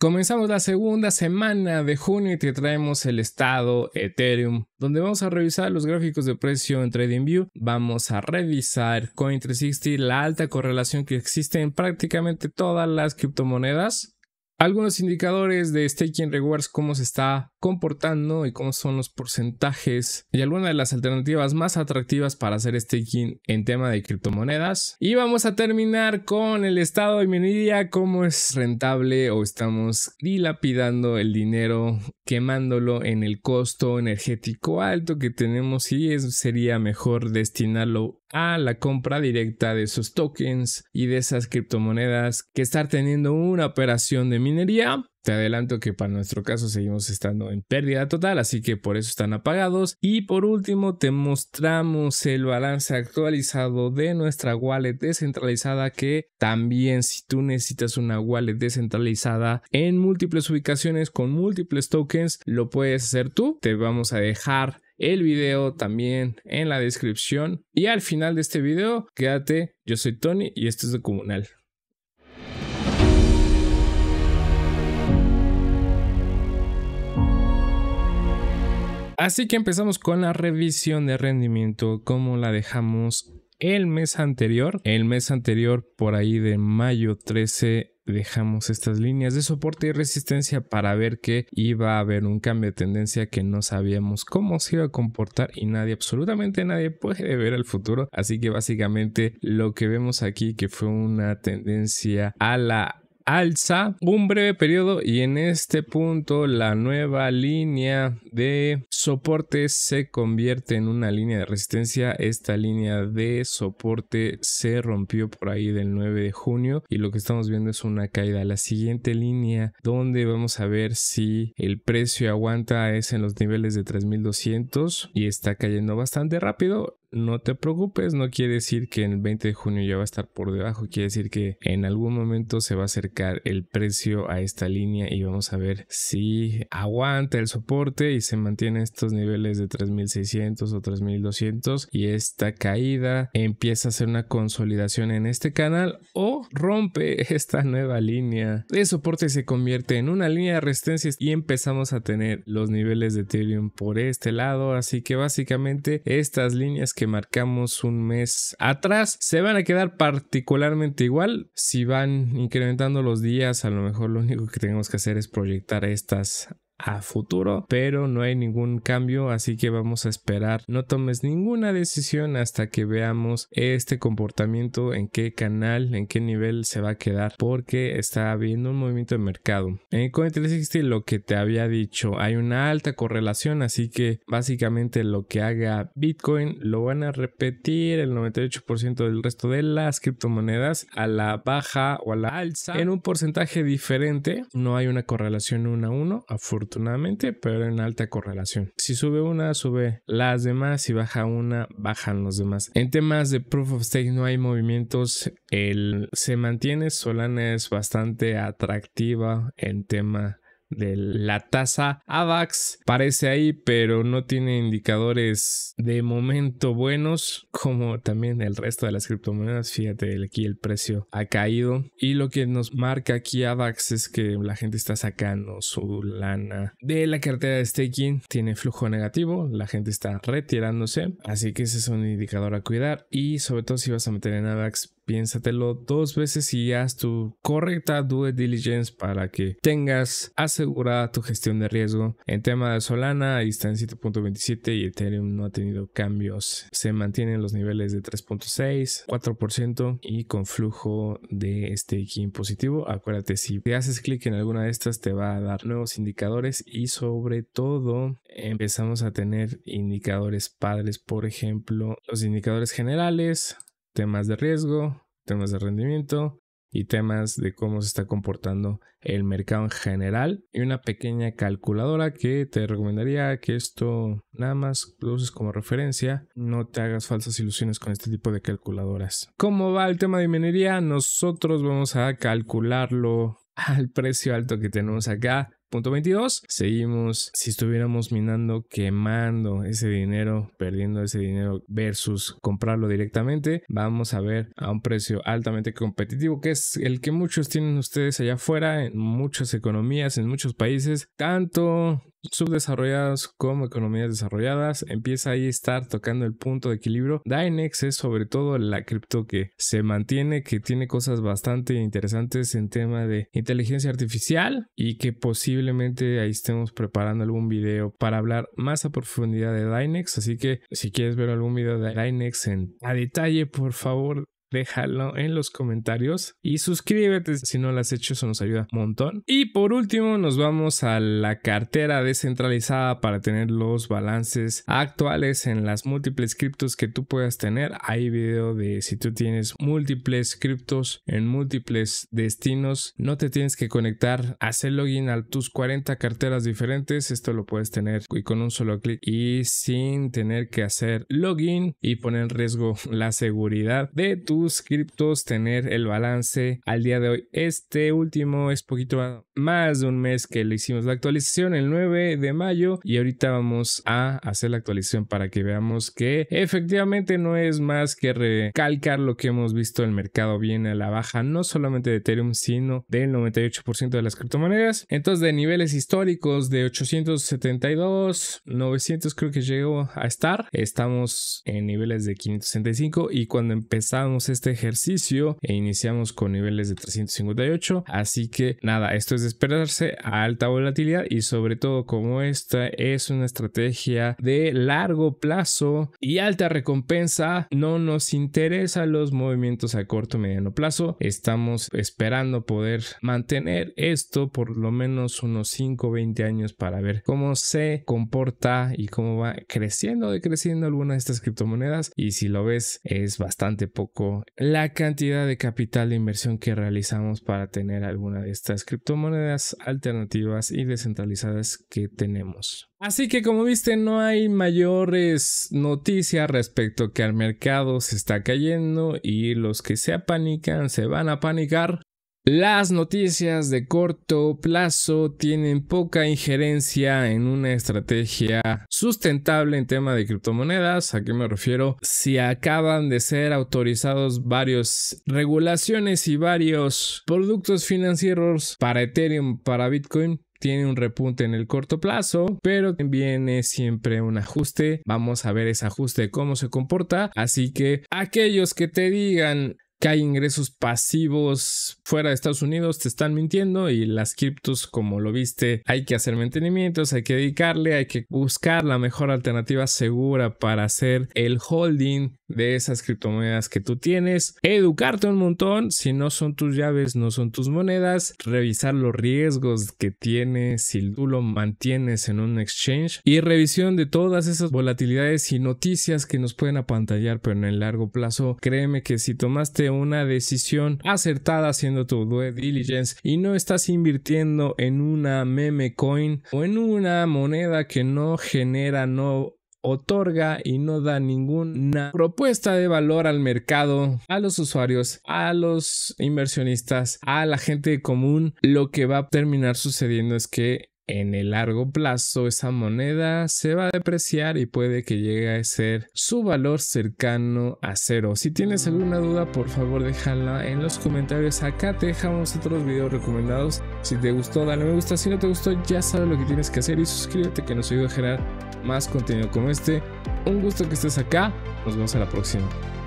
Comenzamos la segunda semana de junio y te traemos el estado Ethereum, donde vamos a revisar los gráficos de precio en TradingView, vamos a revisar Coin360, la alta correlación que existe en prácticamente todas las criptomonedas, algunos indicadores de staking rewards, cómo se está comportando y cómo son los porcentajes y algunas de las alternativas más atractivas para hacer staking en tema de criptomonedas. Y vamos a terminar con el estado de minería, cómo es rentable o estamos dilapidando el dinero, quemándolo en el costo energético alto que tenemos y sería mejor destinarlo a la compra directa de esos tokens y de esas criptomonedas que estar teniendo una operación de minería. Te adelanto que para nuestro caso seguimos estando en pérdida total, así que por eso están apagados. Y por último, te mostramos el balance actualizado de nuestra wallet descentralizada, que también si tú necesitas una wallet descentralizada en múltiples ubicaciones con múltiples tokens, lo puedes hacer tú. Te vamos a dejar el video también en la descripción. Y al final de este video, quédate, yo soy Tony y esto es de Comunal. Así que empezamos con la revisión de rendimiento, como la dejamos el mes anterior. El mes anterior, por ahí de mayo 13, dejamos estas líneas de soporte y resistencia para ver que iba a haber un cambio de tendencia que no sabíamos cómo se iba a comportar y nadie, absolutamente nadie puede ver el futuro. Así que básicamente lo que vemos aquí que fue una tendencia a la alza un breve periodo y en este punto la nueva línea de soporte se convierte en una línea de resistencia. Esta línea de soporte se rompió por ahí del 9 de junio y lo que estamos viendo es una caída. La siguiente línea donde vamos a ver si el precio aguanta es en los niveles de 3200 y está cayendo bastante rápido no te preocupes, no quiere decir que el 20 de junio ya va a estar por debajo, quiere decir que en algún momento se va a acercar el precio a esta línea y vamos a ver si aguanta el soporte y se mantiene estos niveles de 3600 o 3200 y esta caída empieza a ser una consolidación en este canal o rompe esta nueva línea de soporte se convierte en una línea de resistencias y empezamos a tener los niveles de Ethereum por este lado, así que básicamente estas líneas que que marcamos un mes atrás se van a quedar particularmente igual. Si van incrementando los días, a lo mejor lo único que tenemos que hacer es proyectar estas a futuro, pero no hay ningún cambio, así que vamos a esperar. No tomes ninguna decisión hasta que veamos este comportamiento, en qué canal, en qué nivel se va a quedar, porque está habiendo un movimiento de mercado. En Coin360 lo que te había dicho, hay una alta correlación, así que básicamente lo que haga Bitcoin lo van a repetir el 98% del resto de las criptomonedas a la baja o a la alza en un porcentaje diferente. No hay una correlación 1 a 1, afortunadamente pero en alta correlación. Si sube una, sube las demás. Si baja una, bajan los demás. En temas de Proof of Stake no hay movimientos. El, se mantiene. Solana es bastante atractiva en tema de la tasa AVAX. Parece ahí, pero no tiene indicadores de momento buenos, como también el resto de las criptomonedas. Fíjate, aquí el precio ha caído. Y lo que nos marca aquí AVAX es que la gente está sacando su lana de la cartera de staking. Tiene flujo negativo, la gente está retirándose. Así que ese es un indicador a cuidar. Y sobre todo si vas a meter en AVAX, piénsatelo dos veces y haz tu correcta due diligence para que tengas asegurada tu gestión de riesgo. En tema de Solana, ahí está en 7.27 y Ethereum no ha tenido cambios. Se mantienen los niveles de 3.6, 4% y con flujo de staking positivo. Acuérdate, si te haces clic en alguna de estas, te va a dar nuevos indicadores y sobre todo empezamos a tener indicadores padres, por ejemplo, los indicadores generales, temas de riesgo, temas de rendimiento y temas de cómo se está comportando el mercado en general y una pequeña calculadora que te recomendaría que esto nada más lo uses como referencia no te hagas falsas ilusiones con este tipo de calculadoras cómo va el tema de minería nosotros vamos a calcularlo al precio alto que tenemos acá Punto 22. Seguimos, si estuviéramos minando, quemando ese dinero, perdiendo ese dinero versus comprarlo directamente, vamos a ver a un precio altamente competitivo, que es el que muchos tienen ustedes allá afuera, en muchas economías, en muchos países, tanto subdesarrollados como economías desarrolladas. Empieza ahí a estar tocando el punto de equilibrio. Dynex es sobre todo la cripto que se mantiene, que tiene cosas bastante interesantes en tema de inteligencia artificial y que posiblemente ahí estemos preparando algún video para hablar más a profundidad de Dynex. Así que si quieres ver algún video de Dynex en a detalle, por favor, déjalo en los comentarios y suscríbete si no lo has hecho, eso nos ayuda un montón. Y por último nos vamos a la cartera descentralizada para tener los balances actuales en las múltiples criptos que tú puedas tener. Hay video de si tú tienes múltiples criptos en múltiples destinos, no te tienes que conectar, hacer login a tus 40 carteras diferentes, esto lo puedes tener y con un solo clic y sin tener que hacer login y poner en riesgo la seguridad de tu criptos, tener el balance al día de hoy. Este último es poquito más de un mes que le hicimos la actualización, el 9 de mayo, y ahorita vamos a hacer la actualización para que veamos que efectivamente no es más que recalcar lo que hemos visto. El mercado viene a la baja, no solamente de Ethereum, sino del 98% de las criptomonedas. Entonces, de niveles históricos de 872, 900 creo que llegó a estar. Estamos en niveles de 565 y cuando empezamos este ejercicio e iniciamos con niveles de 358. Así que nada, esto es de esperarse a alta volatilidad y sobre todo como esta es una estrategia de largo plazo y alta recompensa, no nos interesan los movimientos a corto mediano plazo. Estamos esperando poder mantener esto por lo menos unos 5 20 años para ver cómo se comporta y cómo va creciendo decreciendo alguna de estas criptomonedas y si lo ves es bastante poco la cantidad de capital de inversión que realizamos para tener alguna de estas criptomonedas alternativas y descentralizadas que tenemos. Así que como viste no hay mayores noticias respecto que al mercado se está cayendo y los que se apanican se van a panicar las noticias de corto plazo tienen poca injerencia en una estrategia sustentable en tema de criptomonedas. ¿A qué me refiero? Si acaban de ser autorizados varias regulaciones y varios productos financieros para Ethereum, para Bitcoin, tiene un repunte en el corto plazo, pero viene siempre un ajuste. Vamos a ver ese ajuste, cómo se comporta. Así que aquellos que te digan que hay ingresos pasivos fuera de Estados Unidos, te están mintiendo y las criptos, como lo viste, hay que hacer mantenimientos, hay que dedicarle, hay que buscar la mejor alternativa segura para hacer el holding de esas criptomonedas que tú tienes, educarte un montón, si no son tus llaves, no son tus monedas, revisar los riesgos que tiene si tú lo mantienes en un exchange y revisión de todas esas volatilidades y noticias que nos pueden apantallar, pero en el largo plazo, créeme que si tomaste una decisión acertada haciendo tu due diligence y no estás invirtiendo en una meme coin o en una moneda que no genera no otorga y no da ninguna propuesta de valor al mercado, a los usuarios, a los inversionistas, a la gente común, lo que va a terminar sucediendo es que en el largo plazo esa moneda se va a depreciar y puede que llegue a ser su valor cercano a cero. Si tienes alguna duda, por favor déjala en los comentarios. Acá te dejamos otros videos recomendados. Si te gustó, dale me gusta. Si no te gustó, ya sabes lo que tienes que hacer y suscríbete que nos ayuda a generar más contenido como este. Un gusto que estés acá. Nos vemos en la próxima.